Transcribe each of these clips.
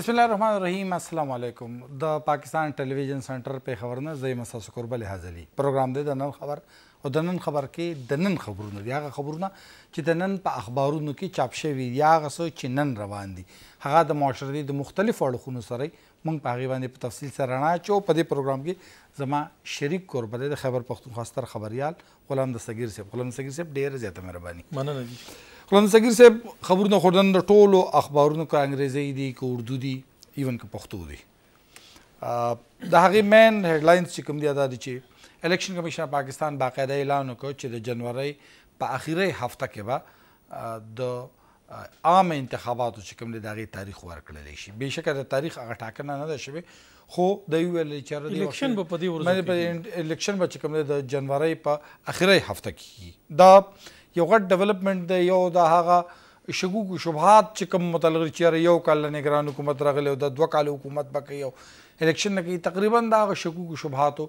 بسم الله الرحمن الرحیم السلام علیکم د پاکستان ټلویزیون سنټر په خبرونه زې مسا سکربل حاضلی پروګرام دی د نن خبر او د نن خبر کې د نن خبرونه دی هغه خبرونه چې د نن په اخبارونو کې چاپ شوي دي هغه څه چې نن روان دي هغه د معاشرتي د مختلفو اړخونو سره مونږ په هغه باندې په تفصیل سره رڼا چو په دې پروګرام کې زما شریک کوربه د خبر پښتونخوا ستر خبريال غلام دستګیر صاحب غلام دستګیر صاحب ډیر زیاته مهرباني مننه جی قلند صغیر صاحب خبرونه خوردن د ټولو اخبارونو کا انګریزي دي که اردو دي ایون که پښتو دي د هغې مین هډلاینز چې کوم دي دا دي چې الیکشن کمیشن پاکستان باقاعده اعلان وکړ چې د جنوري په اخیری هفته کې به د عام انتخاباتو چې کوم دي د هغې تاریخ ورکړلی شي بېشکه د تاریخ هغه ټاکنه نه ده شوې خو د یو ویل چې الیکشن په دې ورځ کې الیکشن به چې کوم دي د جنوري په اخیری هفته کې دا یو غټ ډیولپمنٹ دی یو دا هغه شګوک شبهات چې کوم متعلق چیرې یو کال نگران حکومت راغلی او د دوه کال حکومت بکې یو الیکشن نه کې تقریبا دا هغه شګوک شبهات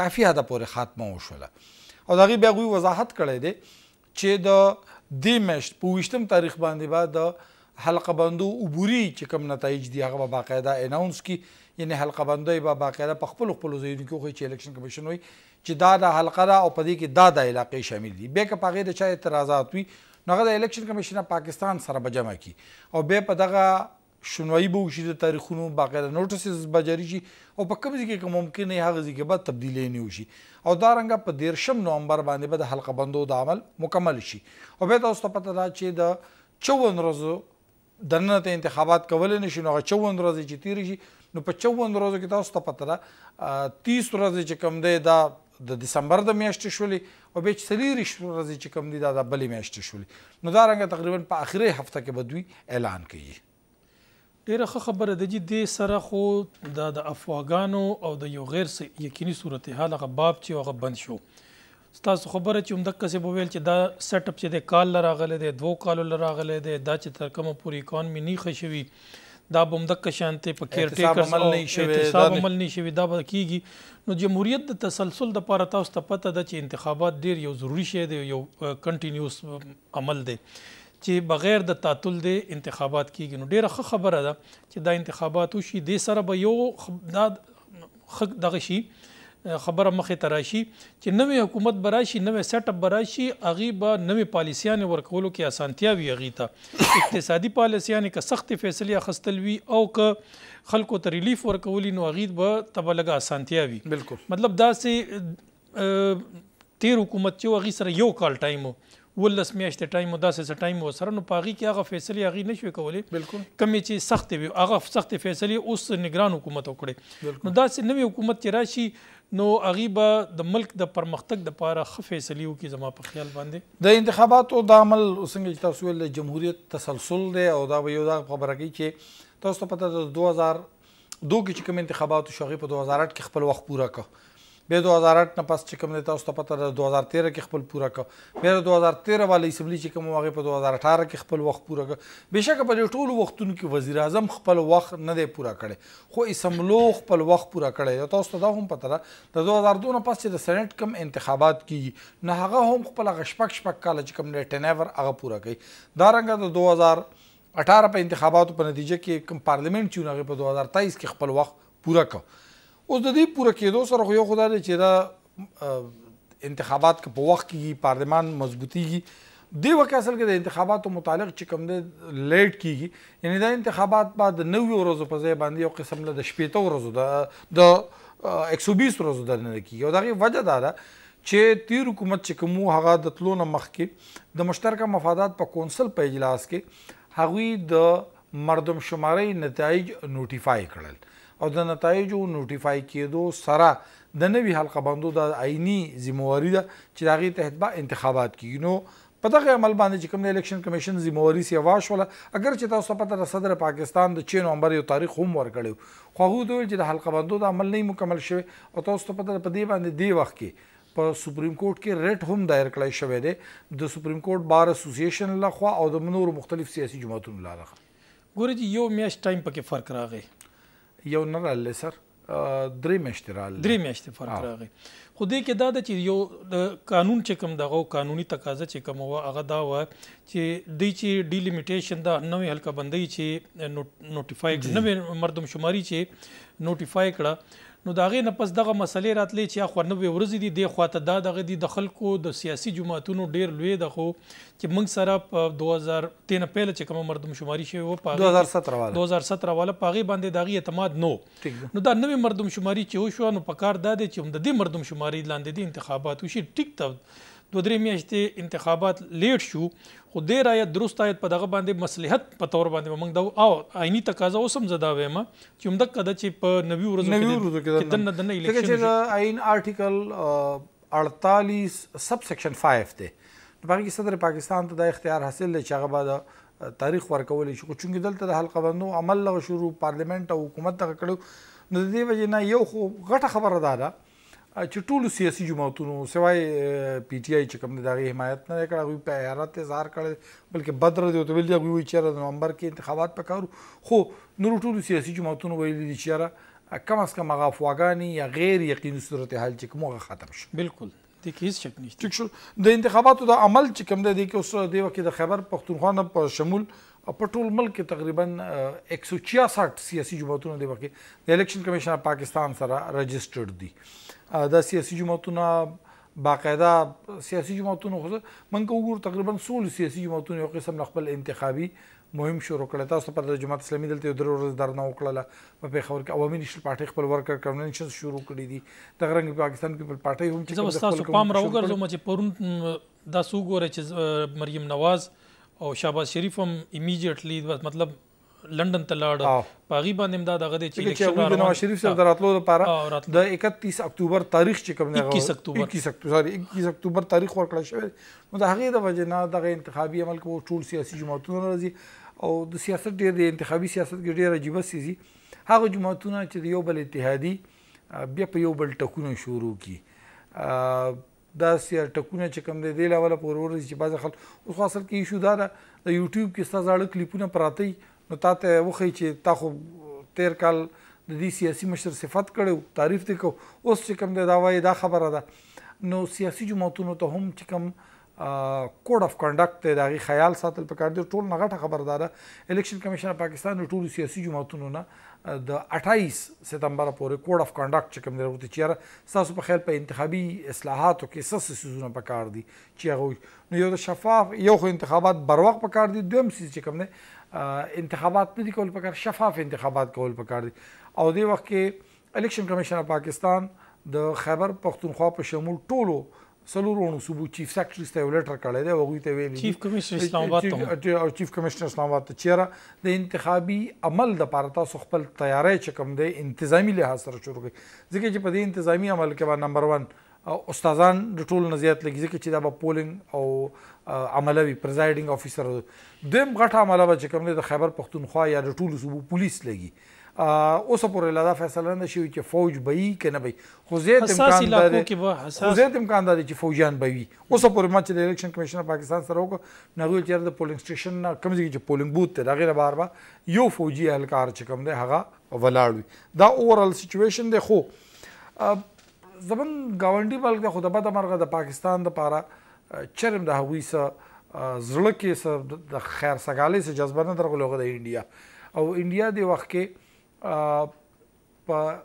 کافی حد پورې خاتمه وشوله او دا غي بیا غوي وضاحت کړی دی چې د د مشت په وشتم تاریخ باندې بعد د حلقه بندو عبوري چې کوم نتایج دی هغه باقاعده اناونس کی یعنی حلقه بندۍ به باقاعده په خپل خپل ځایونو کې خو چې الیکشن کمیشن وي چې دا د حلقه دا او په دې کې دا د علاقې شامل دي به که پاغه د چا اعتراضات وي نو هغه د الیکشن کمیشن پاکستان سره به جمع کی او به په دغه شنوایی به وشي د تاریخونو باقاعده نوټیسز به جاری شي او په کوم ځای کې ممکن نه هغه ځای کې به تبدیلی نه وشي او دا رنګه په دیرشم نومبر باندې به د حلقه بندو د عمل مکمل شي او به تاسو ته پته ده چې د 54 ورځو دنه ته انتخابات کول نه شي نو 54 ورځې چې تیر شي نو په 54 ورځو کې تاسو ته پته ده 30 ورځې چې کم دی دا د دسمبر د میاشتې شولې او به چلیر ورځې چې کم دی دا د بلې میاشتې شولې نو دا رنګ تقریبا په اخري هفته کې بدوي اعلان کوي ډیره خبره د دې سره خو د د افواګانو او د یو غیر یقیني صورتحال هغه باب چې هغه بند شو تاسو خبره چې همدغه څه بویل چې دا سیټ اپ چې د کال لراغله دی دوه کال لراغله دی دا چې تر کومه پوری اکانومي نه خښوي دا بمدک شانته په کیر ټیکر عمل نه شي احتساب عمل نه شي دا به کیږي نو جمهوریت د تسلسل د پاره تاسو ته پته ده چې انتخابات ډیر یو ضروری شی دی یو کنټینیوس عمل دی چې بغیر د تعطل د انتخابات کیږي نو ډیره خبره ده چې دا انتخابات وشي د سره به یو دا خ دغه شي خبره مخې ته راشي چې نوې حکومت به راشي نوې سیټ اپ به راشي هغې به نوې پالیسیانې ورکولو کې اسانتیاوي هغې ته اقتصادي پالیسیانې که سختې فیصلې اخیستل وي او که خلکو ته ریلیف ورکولی نو هغې به تبه لږه اسانتیاوي بالکل مطلب داسې تیر حکومت چې هغې سره یو کال ټایم و ولس میاشتې ټایم داسې څه ټایم وسره نو پاغي کې هغه فیصله هغه نشوي کولای بالکل کمې چې سخت وي هغه سخت فیصله اوس نگران حکومت وکړي نو داسې نوې حکومت چې راشي نو هغه به د ملک د پرمختګ د لپاره ښه فیصلې وکړي زما په خیال باندې د انتخاباتو د عمل څنګه چې تاسو ویل جمهوریت تسلسل دی او دا به یو دغه خبره کوي چې تاسو ته پته ده د 2000 دوه کې چې کوم انتخاباتو شوغې په 2008 کې خپل وخت پوره کړ به 2008 نه پس چې کوم دی تاسو ته پته ده 2013 کې خپل پوره کړ بیا 2013 والی اسمبلی چې کوم هغه په 2018 کې خپل وخت پوره کړ بهشکه په ټولو وختونو کې وزیر اعظم خپل وخت نه دی پوره کړی خو اسمبلو خپل وخت پوره کړی تاسو ته دا هم پته ده د 2002 نه پس چې د سېنات کم انتخابات کیږي نه هغه هم خپل غشپک شپک کال چې کوم دی ټنیور هغه پوره کړي دا رنګ د 2000 18 په انتخاباتو په نتیجه کې کوم پارلیمنت چونه په 2023 کې خپل وخت پوره کړ اوس د دې پوره کېدو سره خو یو خدای دی چې دا انتخابات که په وخت کې پارلمان مضبوطیږي دی وکه اصل کې د انتخاباتو متعلق چې کوم دی لیټ کیږي یعنی دا انتخابات بعد د نوي ورځو په ځای باندې یو قسم له د شپېته ورځو د د 120 ورځو د نه کیږي او دغه وجه دا ده چې تیر حکومت چې کوم هغه د تلو نه مخکې د مشترکه مفادات په کونسل په اجلاس کې هغوی د مردم شمارۍ نتایج نوټیفای کړل او د نتایجو نوټیفای کېدو سره د نوي حلقه بندو د عیني ذمہواری ده چې دغه تحت به انتخابات کیږي نو په دغه عمل باندې چې کوم الیکشن کمیشن ذمہواری سی واښوله اگر چې تاسو پته را صدر پاکستان د 6 نومبر یو تاریخ هم ورکړیو خو هغه دوی چې د حلقه بندو د عمل نه مکمل شوی او تاسو پته په دې باندې دی وخت کې په سپریم کورټ کې ریټ هم دایر کړی شوی دی د سپریم کورټ بار اسوسییشن لخوا او د منور مختلف سیاسي جماعتونو لخوا ګورې یو میاشت ټایم پکې فرق راغی یو نه را لسر درې میاشتې راغله درې میاشتې فرق راغی خو دې کې دا د چې یو د قانون چې کوم دغه قانوني تقاضا چې کوم و هغه دا و چې د چې ډیلیمیټیشن دا نوې حلقه بندي چې نوټیفای نوې مردم شماري چې نوټیفای کړه نو دا غي نه پس دغه مسلې راتلې چې خو نه وي ورزي دي د خواته دا دغه دي د خلکو د سیاسي جماعتونو ډیر لوی د خو چې موږ سره په 2013 پهل چې کوم مردم شماري شوی و په 2017 والا 2017 والا پاغي باندې دغه اعتماد نو نو دا نوې مردم شماري چې وشو نو په کار دا دي چې د دې مردم شماري لاندې دي انتخابات وشي ټیک ته دوه درې میاشتې انتخابات لیټ شو خو دې رايت درست آیت په دغه باندې مصلحت په تور باندې موږ دا او عیني تقاضا اوسم زدا وایم چې موږ کده چې په نوي ورځو کې د دنه دنه الیکشن عین آرټیکل 48 سب سیکشن 5 دی په هغه کې صدر پاکستان ته د اختیار حاصل دی چې هغه بعد تاریخ ورکول شي چې دلته د حلقه بندو عمل لغ شروع پارلیمنت او حکومت ته کړو نو د دې وجې نه یو خو غټه خبره ده چې ټول سیاسي جماعتونو سوای پی ټ آی چې کوم دغه حمایت نه کړه غوي په ایرات اظهار کړي بلکې بدر دی ته ویل دی غوي چې د نومبر کې انتخابات پکارو خو نور ټول سیاسي جماعتونو ویل دي چې کم از کم هغه افواګانی یا غیر یقیني صورت حال چې کوم هغه ختم شي بالکل د کیس شک نشته ټیک شو د انتخاباتو د عمل چې کوم دی کې اوس دی وکي د خبر پښتونخوا نه په شمول په ټول ملک کې تقریبا 166 سیاسي جماعتونه دی وکي د الیکشن کمیشن پاکستان سره رجسترډ دي د سیاسي جماعتونو باقاعده سیاسي جماعتونو خو من وګورو تقریبا 16 سیاسي جماعتونو یو قسم خپل انتخابي مهم شروع کړ تاسو په جماعت اسلامي دلته درو ورځ درنه وکړه په پیښور کې عوامي نشل پارټي خپل ورکر کنونشن شروع کړی دی د غرنګ پاکستان پیپل پارټي هم چې زه تاسو پام راوګرځم چې پرون دا سوګوره چې مریم نواز او شاباز شریف هم ایمیډیټلی مطلب لندن ته لاړ پاغي باندې امداد هغه دی چې الیکشن د نواز شریف سره راتلو لپاره د 31 اکتوبر تاریخ چې کوم نه 21 اکتوبر 21 اکتوبر سوري 21 اکتوبر تاریخ ورکړل شوی نو د هغه د وجه نه د انتخابي عمل کې ټول سیاسي جماعتونه راځي او د سیاست ډېر د انتخابي سیاست کې ډېر عجیب سيزي هغه جماعتونه چې یو بل اتحادي بیا په یو بل ټکونه شروع کی دا سیار ټکونه چې کوم دی دی لاوله پورور چې باز خل اوس خاصل کې ایشو دا د یوټیوب کې ستاسو اړه کلیپونه پراته نو تا ته وخی چې تا خو تیر کال د دې سیاسي مشر صفت کړو تعریف دې کو اوس چې کوم دا وایي دا خبره ده نو سیاسي جماعتونو ته هم چې کوم کوډ اف کنډکټ ته دغه خیال ساتل پکار دی ټول نغټه خبردارا الیکشن کمیشن پاکستان د ټولو سیاسي جماعتونو نه د 28 سپتمبر پورې کوډ اف کنډکټ چې کوم دی ورته چیرې تاسو په خیال په انتخابي اصلاحاتو کې سس سيزونه پکار دي چې هغه نو یو شفاف یو خو انتخابات بروق پکار دي دویم سیس چې کوم دی انتخابات نه دي کول پکار شفاف انتخابات کول پکار دي او دی وخت کې الیکشن کمیشن پاکستان د خیبر پختونخوا په شمول ټولو سلورونو ثبوت چیف سیکرټری ته یو لیټر کړی دی هغه ته ویلي چیف کمشنر اسلام آباد ته او چیف کمشنر اسلام آباد ته چیرې د انتخابي عمل د پاره تاسو خپل تیاری چکم دی انتظامی لحاظ سره شروع کړئ ځکه چې په دې انتظامی عمل کې نمبر 1 او استادان د ټول نزيات لګي ځکه چې دا په پولینګ او عملوي پرزایډینګ افیسر دیم غټه عمله به چې کوم د خیبر پختونخوا یا د ټول صوبو پولیس لګي اوس پورې لا دا فیصله نه شوی چې فوج به یې که نه به یې خو زیات امکان دا خو زیات امکان دا دی چې فوجیان به وي اوس پورې ما چې د الیکشن کمیشن پاکستان سره وکړ نه ویل چې د پولینګ سټیشن نه کوم ځای چې پولینګ بوت دی د هغې نه بهر به یو فوجي اهلکار چې کوم دی هغه ولاړ وي دا اوورال سچویشن دی خو زمون گاونډي ملک د خدابه د مرغه د پاکستان د پاره چرم د هوی سره زړه کې سره د خیر سګالې سره جذبه نه درغلو د انډیا او انډیا د وخت کې په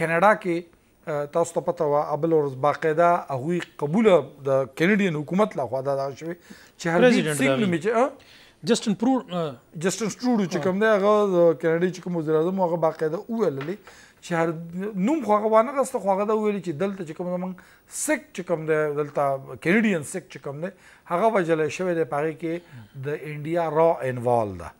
کینیډا کې تاسو ته پته و ابل ورځ باقاعده هغوی قبول د کینیډین حکومت لخوا دا شوی چې هر سیګ نومې چې جسټن پرو جسټن سټروډو چې کوم دی هغه کینیډي چې کوم وزیر اعظم هغه باقاعده ویللی چې هر نوم خو هغه وانه غسته خو هغه دا ویل چې دلته چې کوم زمون سک چې کوم دی دلته کینیډین سک چې کوم دی هغه وجل شوی دی پاره کې د انډیا را انوال ده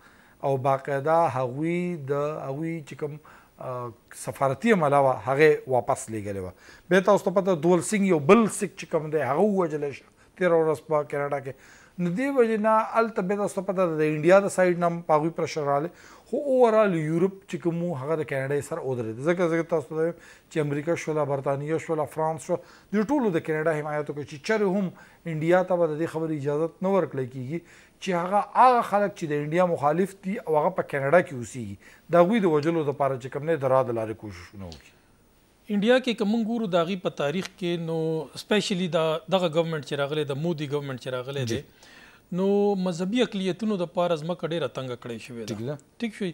او باقاعده هغوی د هغوی چې کوم سفارتي علاوه هغه واپس لګلې و به تاسو ته پته دول سنگ یو بل سک چې کوم دی هغه وجل 13 ورځ په کینیډا کې ندی وجنا الته به تاسو پته د انډیا د سایډ نام پاغوي پرشر رااله خو اوورال یورپ چې کوم هغه د کینیډا سره ودرېد ځکه ځکه تاسو ته چې امریکا شو لا برتانیا شو لا فرانس شو د ټولو د کینیډا حمایت کوي چې چر هم انډیا ته به د خبرې اجازه نه ورکړي کیږي چې هغه هغه خلک چې د انډیا مخالف دي او هغه په کینیډا کې اوسېږي دا غوي د وجلو لپاره چې کوم نه درا د لارې کوششونه وکړي انډیا کې کوم ګورو داغي په تاریخ کې نو سپیشلی دا دغه گورنمنت چې راغله د مودي گورنمنت چې راغله ده نو مذهبي اقلیتونو د پاره ځمکه ډېره تنګه کړی شوې ده ټیک ده ټیک شوي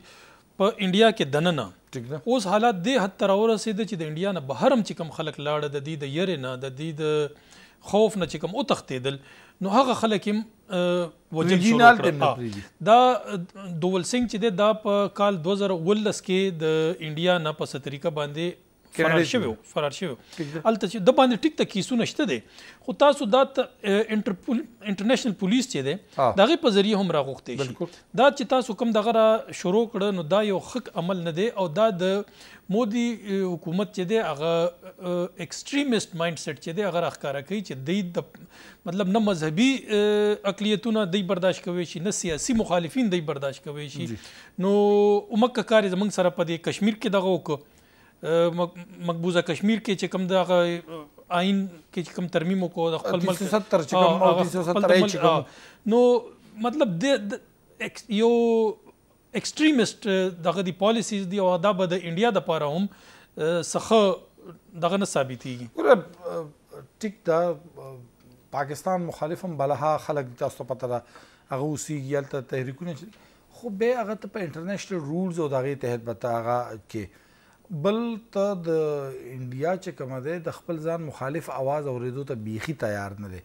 په انډیا کې دننه ټیک ده اوس حالات دې حد ته راورسېده چې د انډیا نه بهر هم چې کوم خلک لاړه د دې د یرې نه د دې د خوف نه چې کوم وتښتېدل نو هغه خلک هم وجل شروع کړل دا دوول سنگ چې دی دا په کال 2019 کې د انډیا نه په ستریقه باندې فرار شوی فرار شوی الته چې د باندې ټیک ته کیسونه شته دي خو تاسو دا انټرپول انټرنیشنل پولیس چې ده دغه په ذریعہ هم راغوخته شي دا چې تاسو کوم دغه شروع کړه نو دا یو حق عمل نه دی او دا د مودي حکومت چې دی هغه ایکستریمست مایند سیټ چې دی هغه راخاره کوي چې د مطلب نه مذهبي اقلیتونه دی برداشت کوي شي نه سیاسي مخالفین دی برداشت کوي شي نو عمر ککار زمنګ سره په دې کشمیر کې دغه وکړه مقبوضه کشمیر کې چې کوم د آئین کې کوم ترمیم کو د خپل ملک 70 چې کوم 1970 چې کوم نو مطلب د یو ایکستریمست دغه دی پالیسیز دی او دا به د انډیا د پاره هم څخه دغه نه ثابتېږي ټیک دا پاکستان مخالف هم بلها خلک تاسو پته ده هغه اوسېږي هلته تحریکونه خو بیا هغه ته په انټرنیشنل رولز او د هغې تحت به ته هغه کې بل ته د انډیا چې کوم دی د خپل ځان مخالف आवाज اوریدو ته بیخي تیار نه دی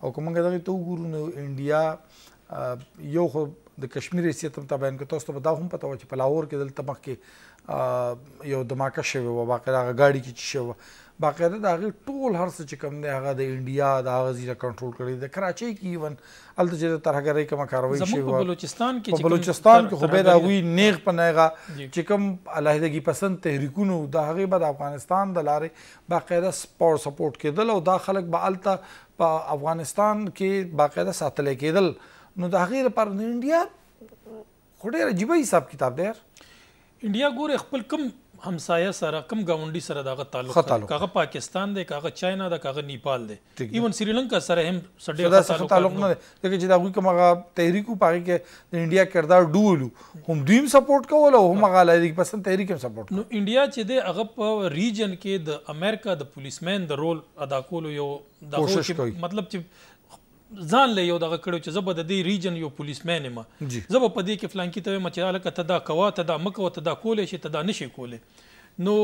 او کومه دغه ته وګورو نو انډیا یو خو د کشمیر سیستم ته بیان کړ تاسو ته دا هم پته و چې په لاهور کې دلته مخ کې یو دماکه شوی و واقعا غاډي کې شوی باقاعده د هغې ټول هر څه چې کوم دی هغه د انډیا د هغه ځیره کنټرول کړی د کراچۍ کې ایون هلته چې د ترهګرۍ کومه کاروایي شوې وه بلوچستان کې په بلوچستان کې خو به د هغوی نیغ په نیغه چې کوم علیحدګي پسند تحریکونو د هغې به د افغانستان د لارې باقاعده سپورټ کېدل او دا خلک به هلته په افغانستان کې باقاعده ساتلی کېدل نو د هغې لپاره د انډیا خو ډېر عجیبه حساب کتاب دی یار انډیا ګوره خپل کم همسایه سره کم گاونډي سره دغه تعلق کاغه پاکستان دی کاغه چاینا دی کاغه نیپال دی ایون سریلانکا سره هم سړی تعلق نه دی لکه چې دا غوي کوم هغه تحریکو پاره کې د انډیا کردار ډولو هم دویم سپورټ کول او هم هغه لایي پسند تحریک هم سپورټ نو انډیا چې دی هغه په ریجن کې د امریکا د پولیسمن د رول ادا کولو یو د مطلب چې ځان له یو دغه کړو چې زه به د دې ریجن یو پولیس مین یم زه به په دې کې فلانکی ته وایم چې هلکه ته دا کوه ته دا مه کوه ته دا کولی شي ته دا نشي کولی نو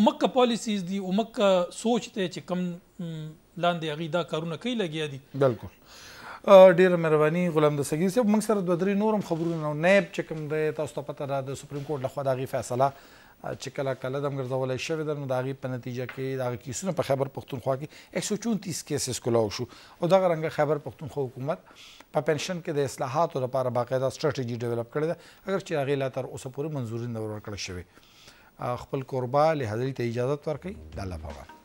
امکه پالیسیز دي امکه سوچ ته چې کم لاندې هغې دا کارونه کوي لګیا دي بلکل ډیره مهرباني غلام د سګي صاحب موږ سره دوه درې نورم خبرونه نائب چې کوم دی تاسو ته پته ده د سپریم کورټ لخوا د هغې فیصله چې کله کله دم ګرځولای شوی د داغي په نتیجه کې داغي کیسونه په خبر پښتونخوا کې 134 کیسز کولاو شو او دغه رنګ خبر پښتونخوا حکومت په پنشن کې د اصلاحاتو لپاره باقاعده ستراتیجی ډیولپ کړی ده اگر چې هغه لا تر اوسه پورې منزوري نه ورکړل شوی خپل قربا له حضرت اجازه ورکړي د الله په